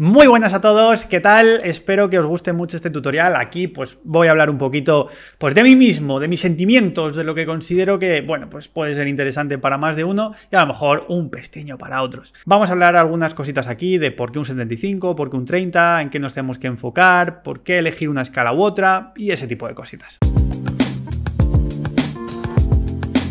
Muy buenas a todos, ¿qué tal? Espero que os guste mucho este tutorial. Aquí pues voy a hablar un poquito pues de mí mismo, de mis sentimientos, de lo que considero que, bueno, pues puede ser interesante para más de uno y a lo mejor un pesteño para otros. Vamos a hablar algunas cositas aquí de por qué un 75, por qué un 30, en qué nos tenemos que enfocar, por qué elegir una escala u otra y ese tipo de cositas.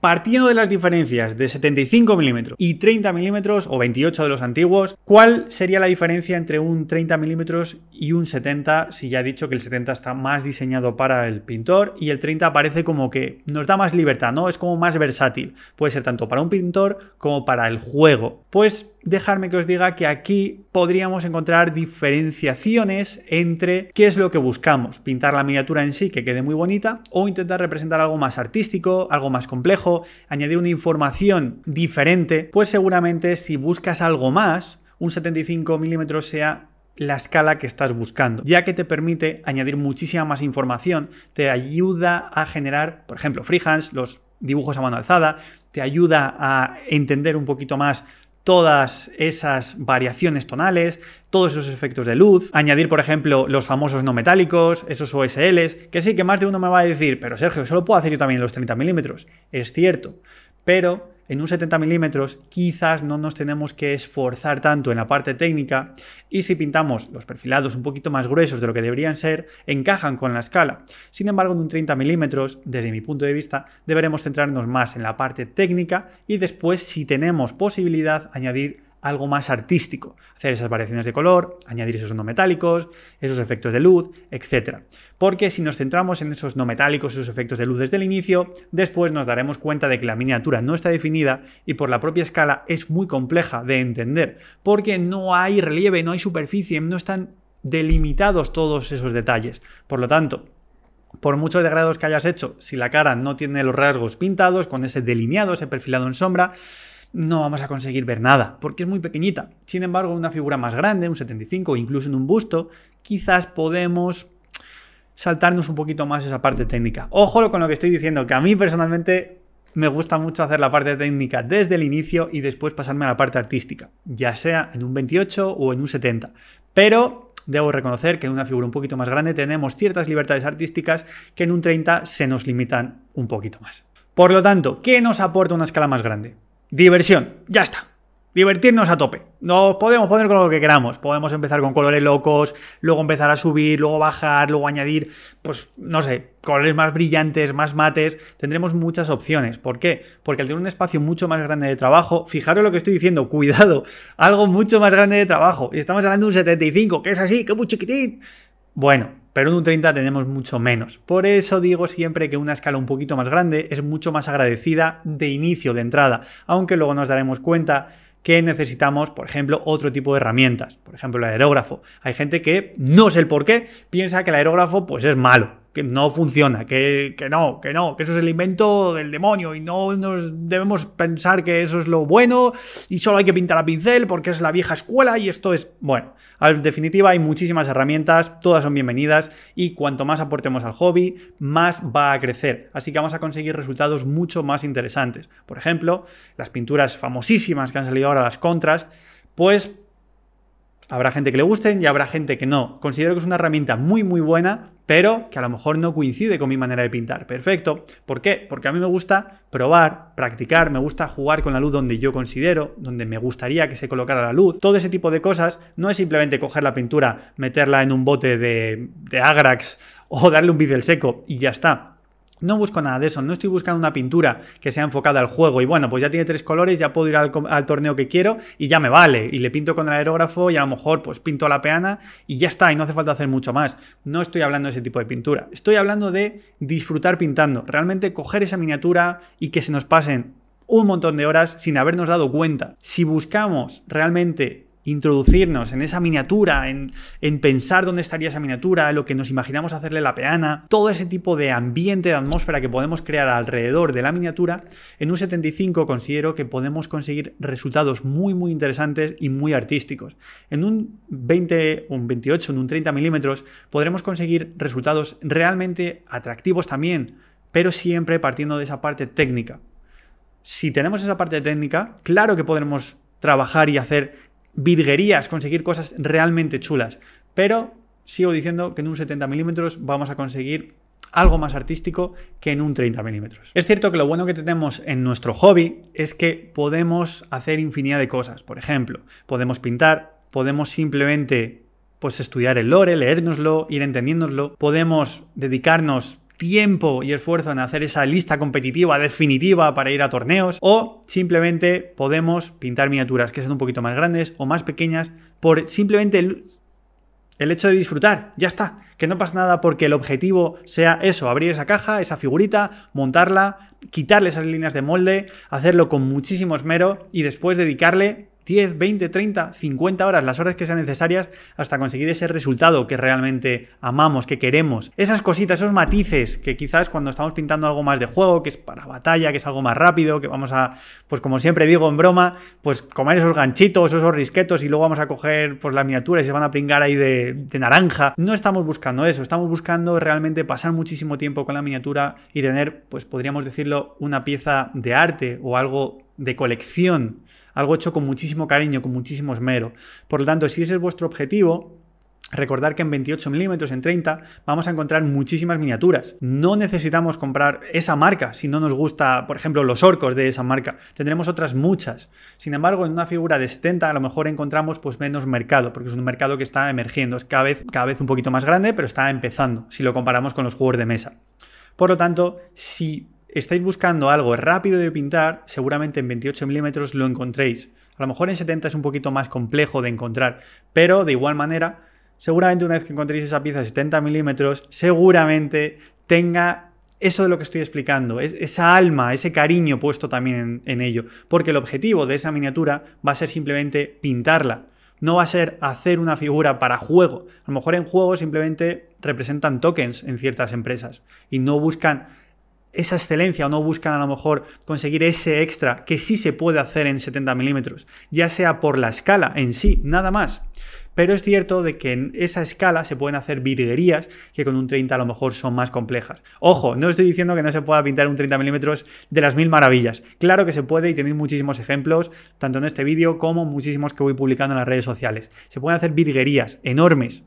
Partiendo de las diferencias de 75 milímetros y 30 milímetros o 28 de los antiguos, ¿cuál sería la diferencia entre un 30 milímetros y un 70? Si ya he dicho que el 70 está más diseñado para el pintor y el 30 parece como que nos da más libertad, ¿no? Es como más versátil. Puede ser tanto para un pintor como para el juego. Pues dejarme que os diga que aquí podríamos encontrar diferenciaciones entre qué es lo que buscamos, pintar la miniatura en sí que quede muy bonita o intentar representar algo más artístico, algo más complejo añadir una información diferente, pues seguramente si buscas algo más, un 75 milímetros sea la escala que estás buscando, ya que te permite añadir muchísima más información, te ayuda a generar, por ejemplo, freehands, los dibujos a mano alzada, te ayuda a entender un poquito más todas esas variaciones tonales, todos esos efectos de luz, añadir, por ejemplo, los famosos no metálicos, esos OSLs, que sí, que más de uno me va a decir, pero Sergio, solo lo puedo hacer yo también los 30 milímetros. Es cierto, pero en un 70 milímetros quizás no nos tenemos que esforzar tanto en la parte técnica y si pintamos los perfilados un poquito más gruesos de lo que deberían ser, encajan con la escala. Sin embargo, en un 30 milímetros, desde mi punto de vista, deberemos centrarnos más en la parte técnica y después, si tenemos posibilidad, añadir algo más artístico, hacer esas variaciones de color, añadir esos no metálicos, esos efectos de luz, etc. Porque si nos centramos en esos no metálicos, esos efectos de luz desde el inicio, después nos daremos cuenta de que la miniatura no está definida y por la propia escala es muy compleja de entender, porque no hay relieve, no hay superficie, no están delimitados todos esos detalles. Por lo tanto, por muchos degrados que hayas hecho, si la cara no tiene los rasgos pintados, con ese delineado, ese perfilado en sombra, no vamos a conseguir ver nada, porque es muy pequeñita. Sin embargo, una figura más grande, un 75 incluso en un busto, quizás podemos saltarnos un poquito más esa parte técnica. Ojo con lo que estoy diciendo, que a mí personalmente me gusta mucho hacer la parte técnica desde el inicio y después pasarme a la parte artística, ya sea en un 28 o en un 70. Pero debo reconocer que en una figura un poquito más grande tenemos ciertas libertades artísticas que en un 30 se nos limitan un poquito más. Por lo tanto, ¿qué nos aporta una escala más grande? Diversión, ya está. Divertirnos a tope. Nos podemos poner con lo que queramos. Podemos empezar con colores locos, luego empezar a subir, luego bajar, luego añadir, pues no sé, colores más brillantes, más mates. Tendremos muchas opciones. ¿Por qué? Porque al tener un espacio mucho más grande de trabajo, fijaros lo que estoy diciendo, cuidado, algo mucho más grande de trabajo. Y estamos hablando de un 75, que es así, que es muy chiquitín. Bueno, pero en un 30 tenemos mucho menos. Por eso digo siempre que una escala un poquito más grande es mucho más agradecida de inicio, de entrada, aunque luego nos daremos cuenta que necesitamos, por ejemplo, otro tipo de herramientas, por ejemplo, el aerógrafo. Hay gente que, no sé el por qué, piensa que el aerógrafo pues es malo que no funciona, que, no, que no, que eso es el invento del demonio y no nos debemos pensar que eso es lo bueno y solo hay que pintar a pincel porque es la vieja escuela y esto es, bueno, en definitiva hay muchísimas herramientas, todas son bienvenidas y cuanto más aportemos al hobby, más va a crecer, así que vamos a conseguir resultados mucho más interesantes. Por ejemplo, las pinturas famosísimas que han salido ahora, las contrast, pues Habrá gente que le gusten y habrá gente que no. Considero que es una herramienta muy muy buena pero que a lo mejor no coincide con mi manera de pintar. Perfecto. ¿Por qué? Porque a mí me gusta probar, practicar, me gusta jugar con la luz donde yo considero, donde me gustaría que se colocara la luz. Todo ese tipo de cosas no es simplemente coger la pintura, meterla en un bote de, de Agrax o darle un pincel seco y ya está. No busco nada de eso, no estoy buscando una pintura que sea enfocada al juego y bueno, pues ya tiene tres colores, ya puedo ir al, torneo que quiero y ya me vale. Y le pinto con el aerógrafo y a lo mejor pues pinto la peana y ya está y no hace falta hacer mucho más. No estoy hablando de ese tipo de pintura, estoy hablando de disfrutar pintando, realmente coger esa miniatura y que se nos pasen un montón de horas sin habernos dado cuenta. Si buscamos realmente introducirnos en esa miniatura, en, pensar dónde estaría esa miniatura, lo que nos imaginamos hacerle la peana, todo ese tipo de ambiente, de atmósfera que podemos crear alrededor de la miniatura, en un 75 considero que podemos conseguir resultados muy, muy interesantes y muy artísticos. En un 20, un 28, en un 30 milímetros podremos conseguir resultados realmente atractivos también, pero siempre partiendo de esa parte técnica. Si tenemos esa parte técnica, claro que podremos trabajar y hacer virguerías conseguir cosas realmente chulas. Pero sigo diciendo que en un 70 milímetros vamos a conseguir algo más artístico que en un 30 milímetros. Es cierto que lo bueno que tenemos en nuestro hobby es que podemos hacer infinidad de cosas. Por ejemplo, podemos pintar, podemos simplemente pues estudiar el lore, leérnoslo, ir entendiéndoslo, podemos dedicarnos tiempo y esfuerzo en hacer esa lista competitiva definitiva para ir a torneos o simplemente podemos pintar miniaturas que sean un poquito más grandes o más pequeñas por simplemente el, el hecho de disfrutar, ya está, que no pasa nada porque el objetivo sea eso, abrir esa caja, esa figurita, montarla, quitarle esas líneas de molde, hacerlo con muchísimo esmero y después dedicarle 10, 20, 30, 50 horas, las horas que sean necesarias hasta conseguir ese resultado que realmente amamos, que queremos. Esas cositas, esos matices que quizás cuando estamos pintando algo más de juego, que es para batalla, que es algo más rápido, que vamos a, pues como siempre digo en broma, pues comer esos ganchitos, esos risquetos y luego vamos a coger pues las miniaturas y se van a pringar ahí de, de naranja. No estamos buscando eso, estamos buscando realmente pasar muchísimo tiempo con la miniatura y tener, pues podríamos decirlo, una pieza de arte o algo de colección, algo hecho con muchísimo cariño, con muchísimo esmero. Por lo tanto, si ese es vuestro objetivo, Recordar que en 28 milímetros, en 30, vamos a encontrar muchísimas miniaturas. No necesitamos comprar esa marca si no nos gusta, por ejemplo, los orcos de esa marca. Tendremos otras muchas. Sin embargo, en una figura de 70 a lo mejor encontramos pues, menos mercado, porque es un mercado que está emergiendo. Es cada vez, cada vez un poquito más grande, pero está empezando, si lo comparamos con los juegos de mesa. Por lo tanto, si estáis buscando algo rápido de pintar, seguramente en 28 milímetros lo encontréis. A lo mejor en 70 es un poquito más complejo de encontrar, pero de igual manera, seguramente una vez que encontréis esa pieza de 70 milímetros, seguramente tenga eso de lo que estoy explicando, es, esa alma, ese cariño puesto también en ello, porque el objetivo de esa miniatura va a ser simplemente pintarla. No va a ser hacer una figura para juego. A lo mejor en juego simplemente representan tokens en ciertas empresas y no buscan esa excelencia o no buscan a lo mejor conseguir ese extra que sí se puede hacer en 70 milímetros, ya sea por la escala en sí, nada más. Pero es cierto de que en esa escala se pueden hacer virguerías que con un 30 a lo mejor son más complejas. Ojo, no estoy diciendo que no se pueda pintar un 30 milímetros de las mil maravillas. Claro que se puede y tenéis muchísimos ejemplos, tanto en este vídeo como muchísimos que voy publicando en las redes sociales. Se pueden hacer virguerías enormes,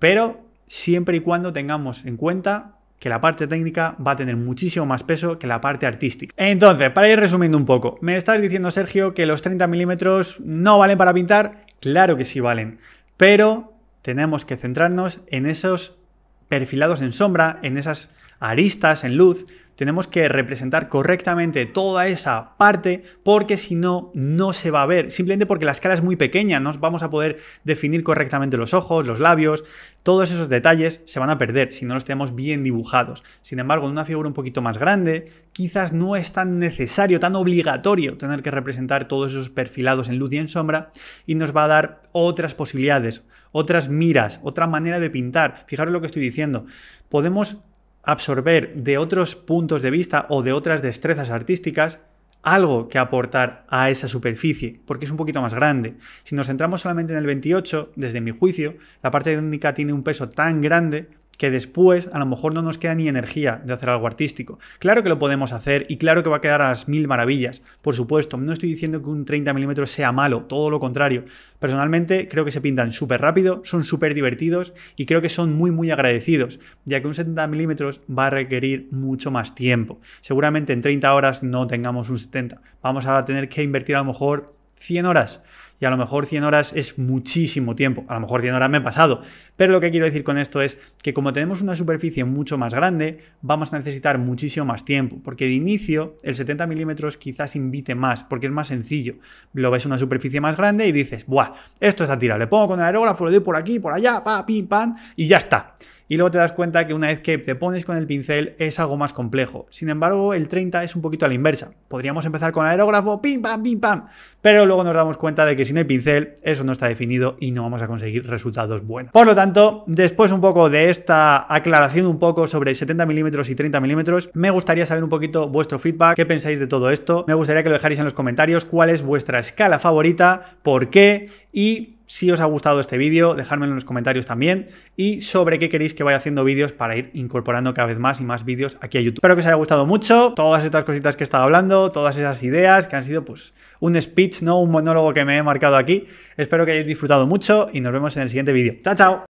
pero siempre y cuando tengamos en cuenta que la parte técnica va a tener muchísimo más peso que la parte artística. Entonces, para ir resumiendo un poco, me estás diciendo, Sergio, que los 30 milímetros no valen para pintar. Claro que sí valen, pero tenemos que centrarnos en esos perfilados en sombra, en esas aristas en luz, tenemos que representar correctamente toda esa parte porque si no, no se va a ver. Simplemente porque la escala es muy pequeña, no vamos a poder definir correctamente los ojos, los labios, todos esos detalles se van a perder si no los tenemos bien dibujados. Sin embargo, en una figura un poquito más grande, quizás no es tan necesario, tan obligatorio tener que representar todos esos perfilados en luz y en sombra y nos va a dar otras posibilidades, otras miras, otra manera de pintar. Fijaros lo que estoy diciendo. Podemos absorber de otros puntos de vista o de otras destrezas artísticas algo que aportar a esa superficie, porque es un poquito más grande. Si nos centramos solamente en el 28, desde mi juicio, la parte técnica tiene un peso tan grande que después a lo mejor no nos queda ni energía de hacer algo artístico. Claro que lo podemos hacer y claro que va a quedar a las mil maravillas, por supuesto. No estoy diciendo que un 30 milímetros sea malo, todo lo contrario. Personalmente creo que se pintan súper rápido, son súper divertidos y creo que son muy muy agradecidos, ya que un 70 milímetros va a requerir mucho más tiempo. Seguramente en 30 horas no tengamos un 70, vamos a tener que invertir a lo mejor 100 horas y a lo mejor 100 horas es muchísimo tiempo, a lo mejor 100 horas me he pasado, pero lo que quiero decir con esto es que como tenemos una superficie mucho más grande, vamos a necesitar muchísimo más tiempo, porque de inicio el 70 milímetros quizás invite más, porque es más sencillo, lo ves una superficie más grande y dices, buah, esto es a tira. le pongo con el aerógrafo, lo doy por aquí, por allá, pa, pim, pam, y ya está y luego te das cuenta que una vez que te pones con el pincel es algo más complejo. Sin embargo, el 30 es un poquito a la inversa. Podríamos empezar con el aerógrafo, pim, pam, pim, pam, pero luego nos damos cuenta de que si el pincel, eso no está definido y no vamos a conseguir resultados buenos. Por lo tanto, después un poco de esta aclaración un poco sobre 70 milímetros y 30 milímetros, me gustaría saber un poquito vuestro feedback, qué pensáis de todo esto. Me gustaría que lo dejáis en los comentarios, cuál es vuestra escala favorita, por qué y si os ha gustado este vídeo, dejármelo en los comentarios también y sobre qué queréis que vaya haciendo vídeos para ir incorporando cada vez más y más vídeos aquí a YouTube. Espero que os haya gustado mucho, todas estas cositas que he estado hablando, todas esas ideas que han sido pues un speech, no un monólogo que me he marcado aquí. Espero que hayáis disfrutado mucho y nos vemos en el siguiente vídeo. ¡Chao, chao!